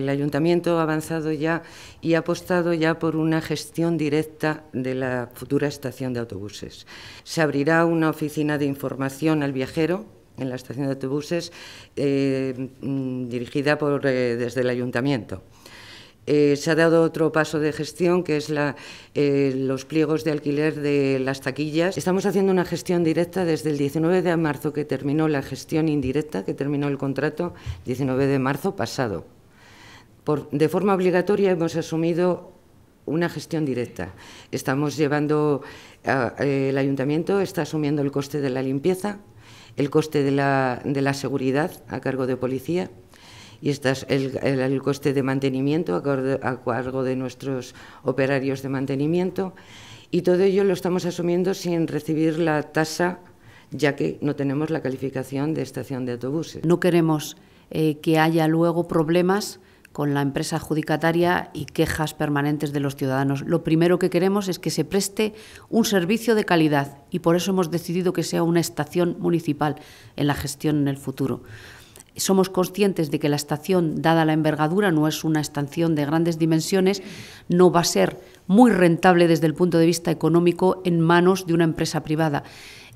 el ayuntamiento ha avanzado ya y ha apostado ya por una gestión directa de la futura estación de autobuses. Se abrirá una oficina de información al viajero en la estación de autobuses eh, mm, dirigida por, eh, desde el ayuntamiento. Eh, se ha dado otro paso de gestión, que es la, los pliegos de alquiler de las taquillas. Estamos haciendo una gestión directa desde el 19 de marzo, que terminó la gestión indirecta, que terminó el contrato, 19 de marzo pasado de forma obligatoria hemos asumido una gestión directa. Estamos llevando, eh, el ayuntamiento está asumiendo el coste de la limpieza, el coste de la, de la seguridad a cargo de policía y el, coste de mantenimiento a cargo de nuestros operarios de mantenimiento y todo ello lo estamos asumiendo sin recibir la tasa ya que no tenemos la calificación de estación de autobuses. No queremos eh, que haya luego problemas con la empresa adjudicataria y quejas permanentes de los ciudadanos. Lo primero que queremos es que se preste un servicio de calidad y por eso hemos decidido que sea una estación municipal en la gestión en el futuro. Somos conscientes de que la estación, dada la envergadura, no es una estación de grandes dimensiones, no va a ser muy rentable desde el punto de vista económico en manos de una empresa privada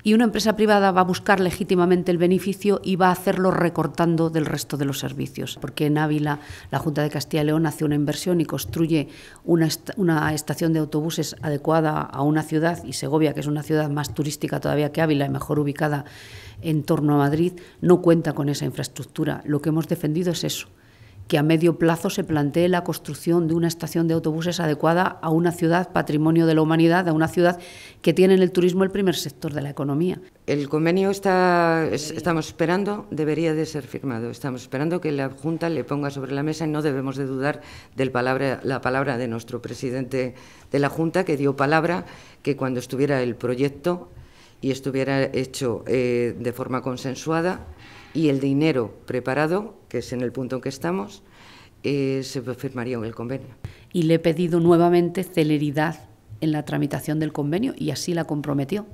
y una empresa privada va a buscar legítimamente el beneficio y va a hacerlo recortando del resto de los servicios. Porque en Ávila la Junta de Castilla y León hace una inversión y construye una, estación de autobuses adecuada a una ciudad y Segovia, que es una ciudad más turística todavía que Ávila y mejor ubicada en torno a Madrid, no cuenta con esa infraestructura. Lo que hemos defendido es eso que a medio plazo se plantee la construcción de una estación de autobuses adecuada a una ciudad patrimonio de la humanidad, a una ciudad que tiene en el turismo el primer sector de la economía. El convenio está, estamos esperando, debería de ser firmado. Estamos esperando que la Junta le ponga sobre la mesa y no debemos de dudar de la palabra de nuestro presidente de la Junta, que dio palabra que cuando estuviera el proyecto y estuviera hecho eh, de forma consensuada y el dinero preparado, que es en el punto en que estamos, eh, se firmaría en el convenio. Y le he pedido nuevamente celeridad en la tramitación del convenio y así la comprometió.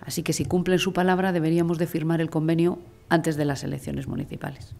Así que si cumplen su palabra deberíamos de firmar el convenio antes de las elecciones municipales.